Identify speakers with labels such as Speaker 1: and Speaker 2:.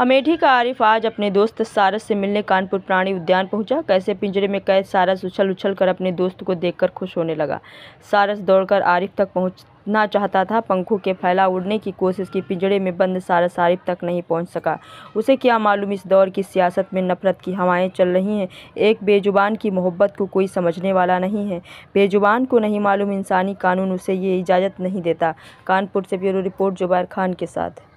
Speaker 1: अमेठी का आरिफ आज अपने दोस्त सारस से मिलने कानपुर प्राणी उद्यान पहुंचा कैसे पिंजरे में कैद सारस उछल उछल कर अपने दोस्त को देखकर खुश होने लगा सारस दौड़कर आरिफ तक पहुंचना चाहता था पंखों के फैला उड़ने की कोशिश की पिंजरे में बंद सारस आरिफ तक नहीं पहुंच सका उसे क्या मालूम इस दौर की सियासत में नफरत की हवाएँ चल रही हैं एक बेजुबान की मोहब्बत को कोई समझने वाला नहीं है बेजुबान को नहीं मालूम इंसानी कानून उसे ये इजाज़त नहीं देता कानपुर से ब्यूरो रिपोर्ट जुबैर खान के साथ